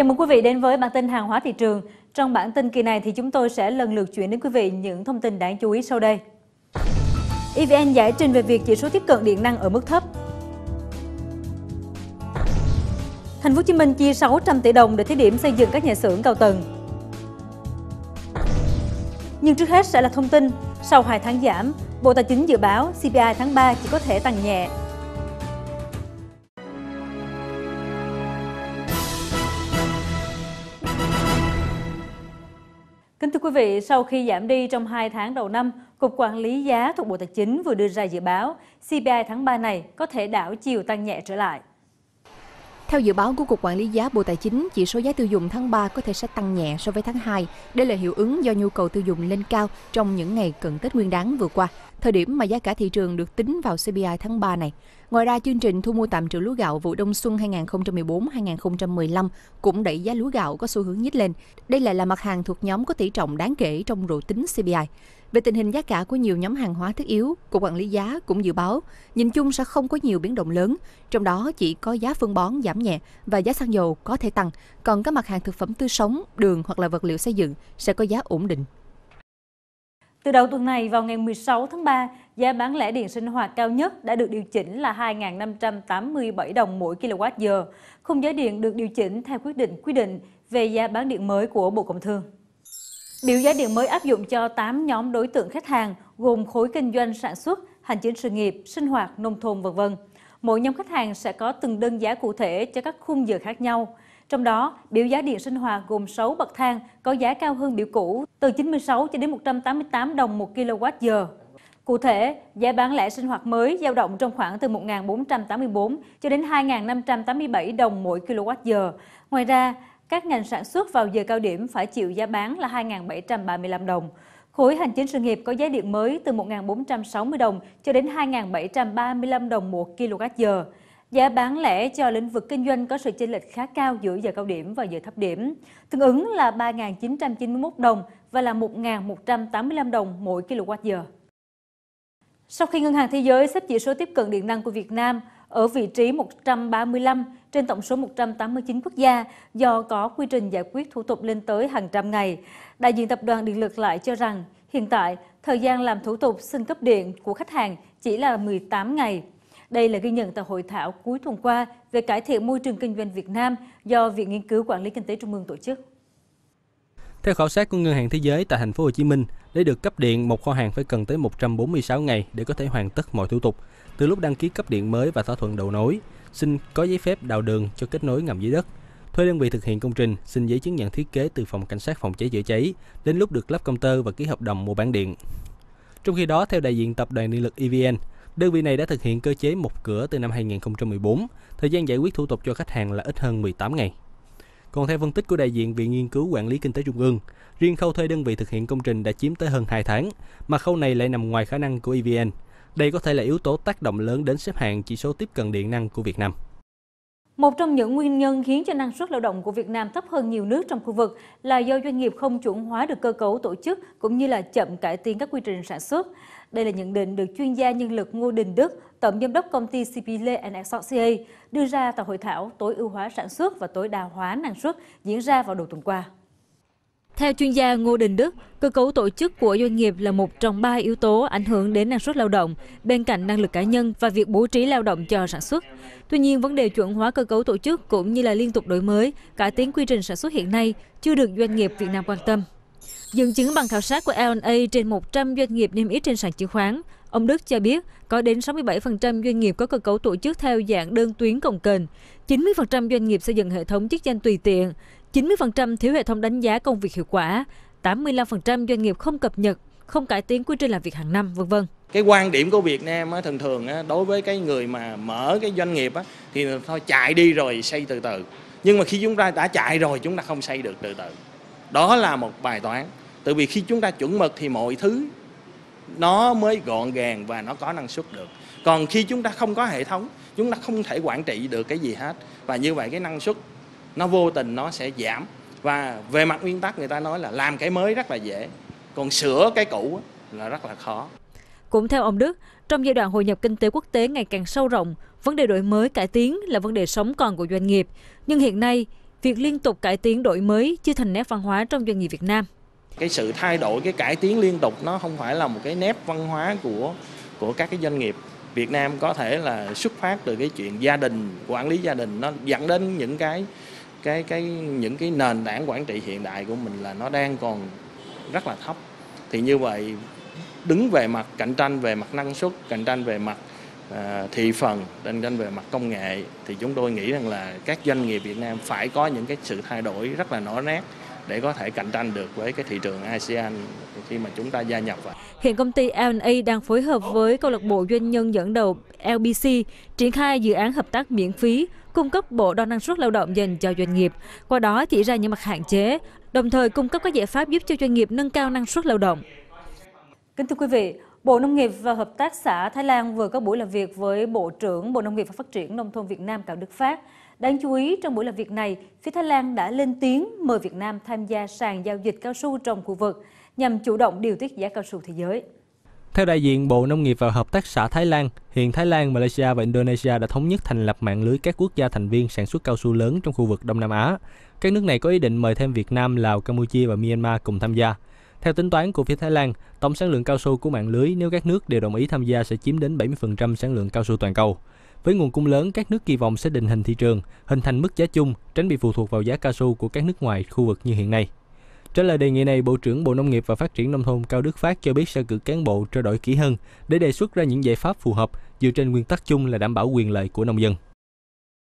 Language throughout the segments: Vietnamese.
Chào mừng quý vị đến với bản tin hàng hóa thị trường. Trong bản tin kỳ này thì chúng tôi sẽ lần lượt chuyển đến quý vị những thông tin đáng chú ý sau đây. EVN giải trình về việc chỉ số tiếp cận điện năng ở mức thấp. Thành phố Hồ Chí Minh chi 600 tỷ đồng để thí điểm xây dựng các nhà xưởng cao tầng. Nhưng trước hết sẽ là thông tin, sau 2 tháng giảm, Bộ Tài chính dự báo CPI tháng 3 chỉ có thể tăng nhẹ quý vị, sau khi giảm đi trong 2 tháng đầu năm, Cục Quản lý giá thuộc Bộ Tài chính vừa đưa ra dự báo CPI tháng 3 này có thể đảo chiều tăng nhẹ trở lại. Theo dự báo của Cục Quản lý giá Bộ Tài chính, chỉ số giá tiêu dùng tháng 3 có thể sẽ tăng nhẹ so với tháng 2. Đây là hiệu ứng do nhu cầu tiêu dùng lên cao trong những ngày cận Tết Nguyên đán vừa qua, thời điểm mà giá cả thị trường được tính vào CPI tháng 3 này. Ngoài ra, chương trình thu mua tạm trữ lúa gạo vụ đông xuân 2014-2015 cũng đẩy giá lúa gạo có xu hướng nhích lên. Đây lại là mặt hàng thuộc nhóm có tỷ trọng đáng kể trong rổ tính CPI. Về tình hình giá cả của nhiều nhóm hàng hóa thiết yếu, Cục Quản lý Giá cũng dự báo, nhìn chung sẽ không có nhiều biến động lớn, trong đó chỉ có giá phân bón giảm nhẹ và giá xăng dầu có thể tăng, còn các mặt hàng thực phẩm tươi sống, đường hoặc là vật liệu xây dựng sẽ có giá ổn định. Từ đầu tuần này vào ngày 16 tháng 3, giá bán lẻ điện sinh hoạt cao nhất đã được điều chỉnh là 2.587 đồng mỗi kWh. Khung giá điện được điều chỉnh theo quyết định quy định về giá bán điện mới của Bộ Công Thương. Biểu giá điện mới áp dụng cho 8 nhóm đối tượng khách hàng gồm khối kinh doanh sản xuất, hành chính sự nghiệp, sinh hoạt, nông thôn v.v. Mỗi nhóm khách hàng sẽ có từng đơn giá cụ thể cho các khung giờ khác nhau. Trong đó, biểu giá điện sinh hoạt gồm 6 bậc thang có giá cao hơn biểu cũ từ 96 cho đến 188 đồng 1 kWh. Cụ thể, giá bán lẻ sinh hoạt mới dao động trong khoảng từ 1.484 cho đến 2.587 đồng mỗi kWh. Ngoài ra, các ngành sản xuất vào giờ cao điểm phải chịu giá bán là 2.735 đồng. Khối hành chính sự nghiệp có giá điện mới từ 1.460 đồng cho đến 2.735 đồng một kWh. Giá bán lẻ cho lĩnh vực kinh doanh có sự chênh lệch khá cao giữa giờ cao điểm và giờ thấp điểm, tương ứng là 3.991 đồng và là 1.185 đồng mỗi kWh. Sau khi Ngân hàng Thế giới xếp chỉ số tiếp cận điện năng của Việt Nam ở vị trí 135 trên tổng số 189 quốc gia do có quy trình giải quyết thủ tục lên tới hàng trăm ngày, đại diện Tập đoàn Điện lực lại cho rằng hiện tại thời gian làm thủ tục xin cấp điện của khách hàng chỉ là 18 ngày. Đây là ghi nhận tại hội thảo cuối tuần qua về cải thiện môi trường kinh doanh Việt Nam do Viện Nghiên cứu Quản lý Kinh tế Trung ương tổ chức. Theo khảo sát của Ngân hàng Thế giới tại thành phố Hồ Chí Minh, để được cấp điện, một kho hàng phải cần tới 146 ngày để có thể hoàn tất mọi thủ tục, từ lúc đăng ký cấp điện mới và thỏa thuận đầu nối, xin có giấy phép đào đường cho kết nối ngầm dưới đất, thuê đơn vị thực hiện công trình, xin giấy chứng nhận thiết kế từ phòng cảnh sát phòng cháy chữa cháy, đến lúc được lắp công tơ và ký hợp đồng mua bán điện. Trong khi đó, theo đại diện tập đoàn điện lực EVN, Đơn vị này đã thực hiện cơ chế một cửa từ năm 2014, thời gian giải quyết thủ tục cho khách hàng là ít hơn 18 ngày. Còn theo phân tích của đại diện Viện Nghiên cứu Quản lý Kinh tế Trung ương, riêng khâu thuê đơn vị thực hiện công trình đã chiếm tới hơn 2 tháng, mà khâu này lại nằm ngoài khả năng của EVN. Đây có thể là yếu tố tác động lớn đến xếp hạng chỉ số tiếp cận điện năng của Việt Nam. Một trong những nguyên nhân khiến cho năng suất lao động của Việt Nam thấp hơn nhiều nước trong khu vực là do doanh nghiệp không chuẩn hóa được cơ cấu tổ chức cũng như là chậm cải tiến các quy trình sản xuất. Đây là nhận định được chuyên gia nhân lực Ngô Đình Đức, tổng giám đốc công ty CPL Associates đưa ra tại hội thảo tối ưu hóa sản xuất và tối đa hóa năng suất diễn ra vào đầu tuần qua. Theo chuyên gia Ngô Đình Đức, cơ cấu tổ chức của doanh nghiệp là một trong ba yếu tố ảnh hưởng đến năng suất lao động, bên cạnh năng lực cá nhân và việc bố trí lao động cho sản xuất. Tuy nhiên, vấn đề chuẩn hóa cơ cấu tổ chức cũng như là liên tục đổi mới, cải tiến quy trình sản xuất hiện nay chưa được doanh nghiệp Việt Nam quan tâm. Dẫn chứng bằng khảo sát của L&A trên 100 doanh nghiệp niêm yết trên sàn chứng khoán, ông Đức cho biết có đến 67% doanh nghiệp có cơ cấu tổ chức theo dạng đơn tuyến cồng kềnh, 90% doanh nghiệp xây dựng hệ thống chức danh tùy tiện, 90% thiếu hệ thống đánh giá công việc hiệu quả, 85% doanh nghiệp không cập nhật, không cải tiến quy trình làm việc hàng năm, vân vân cái quan điểm của Việt Nam á, thường thường á, đối với cái người mà mở cái doanh nghiệp á, thì thôi chạy đi rồi xây từ từ nhưng mà khi chúng ta đã chạy rồi chúng ta không xây được từ từ đó là một bài toán Tại vì khi chúng ta chuẩn mực thì mọi thứ nó mới gọn gàng và nó có năng suất được. Còn khi chúng ta không có hệ thống, chúng ta không thể quản trị được cái gì hết. Và như vậy cái năng suất nó vô tình nó sẽ giảm. Và về mặt nguyên tắc người ta nói là làm cái mới rất là dễ, còn sửa cái cũ là rất là khó. Cũng theo ông Đức, trong giai đoạn hội nhập kinh tế quốc tế ngày càng sâu rộng, vấn đề đổi mới cải tiến là vấn đề sống còn của doanh nghiệp. Nhưng hiện nay, việc liên tục cải tiến đổi mới chưa thành nét văn hóa trong doanh nghiệp Việt Nam cái sự thay đổi cái cải tiến liên tục nó không phải là một cái nếp văn hóa của của các cái doanh nghiệp Việt Nam có thể là xuất phát từ cái chuyện gia đình quản lý gia đình nó dẫn đến những cái cái cái những cái nền tảng quản trị hiện đại của mình là nó đang còn rất là thấp thì như vậy đứng về mặt cạnh tranh về mặt năng suất cạnh tranh về mặt uh, thị phần cạnh tranh về mặt công nghệ thì chúng tôi nghĩ rằng là các doanh nghiệp Việt Nam phải có những cái sự thay đổi rất là rõ nét để có thể cạnh tranh được với cái thị trường ASEAN khi mà chúng ta gia nhập vào. Hiện công ty L&A đang phối hợp với câu lạc bộ doanh nhân dẫn đầu LBC triển khai dự án hợp tác miễn phí cung cấp bộ đo năng suất lao động dành cho doanh nghiệp, qua đó chỉ ra những mặt hạn chế, đồng thời cung cấp các giải pháp giúp cho doanh nghiệp nâng cao năng suất lao động. Kính thưa quý vị, Bộ Nông nghiệp và Hợp tác xã Thái Lan vừa có buổi làm việc với Bộ trưởng Bộ Nông nghiệp và Phát triển Nông thôn Việt Nam Cao Đức Phát Đáng chú ý, trong buổi làm việc này, phía Thái Lan đã lên tiếng mời Việt Nam tham gia sàn giao dịch cao su trong khu vực nhằm chủ động điều tiết giá cao su thế giới. Theo đại diện Bộ Nông nghiệp và Hợp tác xã Thái Lan, hiện Thái Lan, Malaysia và Indonesia đã thống nhất thành lập mạng lưới các quốc gia thành viên sản xuất cao su lớn trong khu vực Đông Nam Á. Các nước này có ý định mời thêm Việt Nam, Lào, Campuchia và Myanmar cùng tham gia. Theo tính toán của phía Thái Lan, tổng sản lượng cao su của mạng lưới nếu các nước đều đồng ý tham gia sẽ chiếm đến 70% sản lượng cao su toàn cầu. Với nguồn cung lớn, các nước kỳ vọng sẽ định hình thị trường, hình thành mức giá chung, tránh bị phụ thuộc vào giá cao su của các nước ngoài khu vực như hiện nay. Trả lời đề nghị này, Bộ trưởng Bộ Nông nghiệp và Phát triển Nông thôn Cao Đức Phát cho biết sẽ cử cán bộ trao đổi kỹ hơn để đề xuất ra những giải pháp phù hợp dựa trên nguyên tắc chung là đảm bảo quyền lợi của nông dân.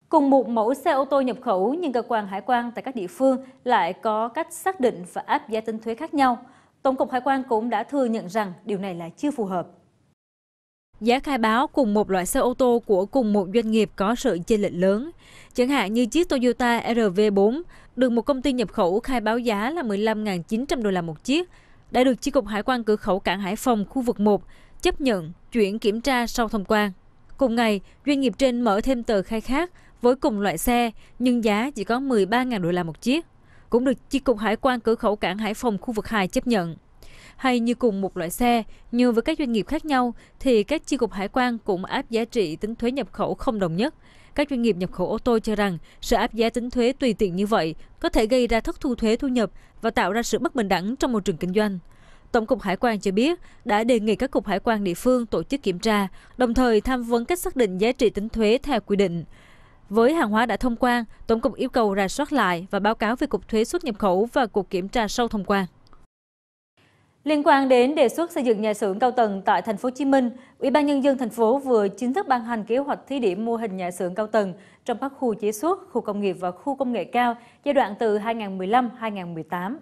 Cùng một mẫu xe ô tô nhập khẩu nhưng cơ quan hải quan tại các địa phương lại có cách xác định và áp giá tính thuế khác nhau. Tổng cục Hải quan cũng đã thừa nhận rằng điều này là chưa phù hợp giá khai báo cùng một loại xe ô tô của cùng một doanh nghiệp có sự chênh lệch lớn. Chẳng hạn như chiếc Toyota RV4 được một công ty nhập khẩu khai báo giá là 15.900 đô la một chiếc, đã được Chi cục Hải quan cửa khẩu cảng Hải Phòng khu vực 1 chấp nhận chuyển kiểm tra sau thông quan. Cùng ngày, doanh nghiệp trên mở thêm tờ khai khác với cùng loại xe nhưng giá chỉ có 13.000 đô la một chiếc, cũng được Chi cục Hải quan cửa khẩu cảng Hải Phòng khu vực 2 chấp nhận. Hay như cùng một loại xe, như với các doanh nghiệp khác nhau thì các chi cục hải quan cũng áp giá trị tính thuế nhập khẩu không đồng nhất. Các doanh nghiệp nhập khẩu ô tô cho rằng sự áp giá tính thuế tùy tiện như vậy có thể gây ra thất thu thuế thu nhập và tạo ra sự bất bình đẳng trong môi trường kinh doanh. Tổng cục Hải quan cho biết đã đề nghị các cục hải quan địa phương tổ chức kiểm tra, đồng thời tham vấn cách xác định giá trị tính thuế theo quy định. Với hàng hóa đã thông quan, Tổng cục yêu cầu rà soát lại và báo cáo về Cục Thuế xuất nhập khẩu và Cục Kiểm tra sau thông quan. Liên quan đến đề xuất xây dựng nhà xưởng cao tầng tại thành phố Hồ Chí Minh, Ủy ban nhân dân thành phố vừa chính thức ban hành kế hoạch thí điểm mô hình nhà xưởng cao tầng trong các khu chế xuất, khu công nghiệp và khu công nghệ cao giai đoạn từ 2015-2018.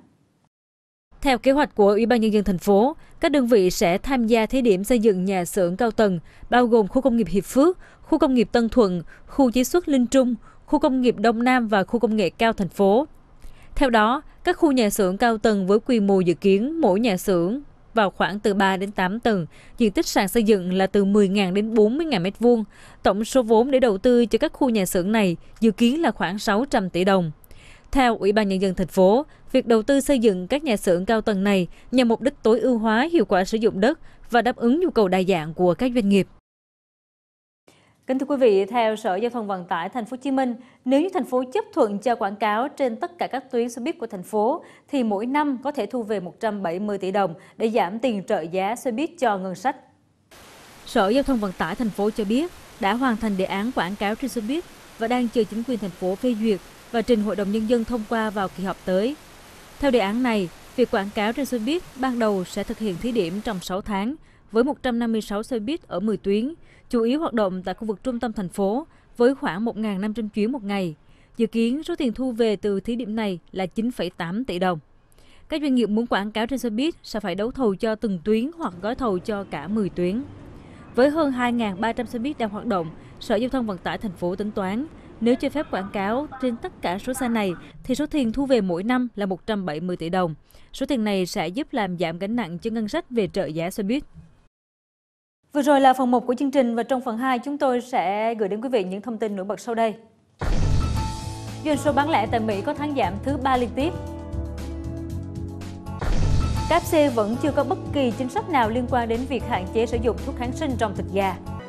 Theo kế hoạch của Ủy ban nhân dân thành phố, các đơn vị sẽ tham gia thí điểm xây dựng nhà xưởng cao tầng bao gồm khu công nghiệp Hiệp Phước, khu công nghiệp Tân Thuận, khu chế xuất Linh Trung, khu công nghiệp Đông Nam và khu công nghệ cao thành phố. Theo đó, các khu nhà xưởng cao tầng với quy mô dự kiến mỗi nhà xưởng vào khoảng từ 3 đến 8 tầng, diện tích sàn xây dựng là từ 10.000 đến 40.000 m2. Tổng số vốn để đầu tư cho các khu nhà xưởng này dự kiến là khoảng 600 tỷ đồng. Theo Ủy ban Nhân dân thành phố, việc đầu tư xây dựng các nhà xưởng cao tầng này nhằm mục đích tối ưu hóa hiệu quả sử dụng đất và đáp ứng nhu cầu đa dạng của các doanh nghiệp. Kính thưa quý vị, theo Sở Giao thông Vận tải Thành phố Hồ Chí Minh, nếu như thành phố chấp thuận cho quảng cáo trên tất cả các tuyến xe buýt của thành phố, thì mỗi năm có thể thu về 170 tỷ đồng để giảm tiền trợ giá xe buýt cho ngân sách. Sở Giao thông Vận tải Thành phố cho biết đã hoàn thành đề án quảng cáo trên xe buýt và đang chờ chính quyền thành phố phê duyệt và trình Hội đồng Nhân dân thông qua vào kỳ họp tới. Theo đề án này, việc quảng cáo trên xe buýt ban đầu sẽ thực hiện thí điểm trong 6 tháng với 156 xe buýt ở 10 tuyến, chủ yếu hoạt động tại khu vực trung tâm thành phố với khoảng 1.500 chuyến một ngày. Dự kiến số tiền thu về từ thí điểm này là 9,8 tỷ đồng. Các doanh nghiệp muốn quảng cáo trên xe buýt sẽ phải đấu thầu cho từng tuyến hoặc gói thầu cho cả 10 tuyến. Với hơn 2.300 xe buýt đang hoạt động, Sở Giao thông Vận tải thành phố tính toán nếu cho phép quảng cáo trên tất cả số xe này thì số tiền thu về mỗi năm là 170 tỷ đồng. Số tiền này sẽ giúp làm giảm gánh nặng cho ngân sách về trợ giá xe buýt. Vừa rồi là phần 1 của chương trình và trong phần 2 chúng tôi sẽ gửi đến quý vị những thông tin nổi bật sau đây. Doanh số bán lẻ tại Mỹ có tháng giảm thứ 3 liên tiếp. KFC vẫn chưa có bất kỳ chính sách nào liên quan đến việc hạn chế sử dụng thuốc kháng sinh trong thực gia.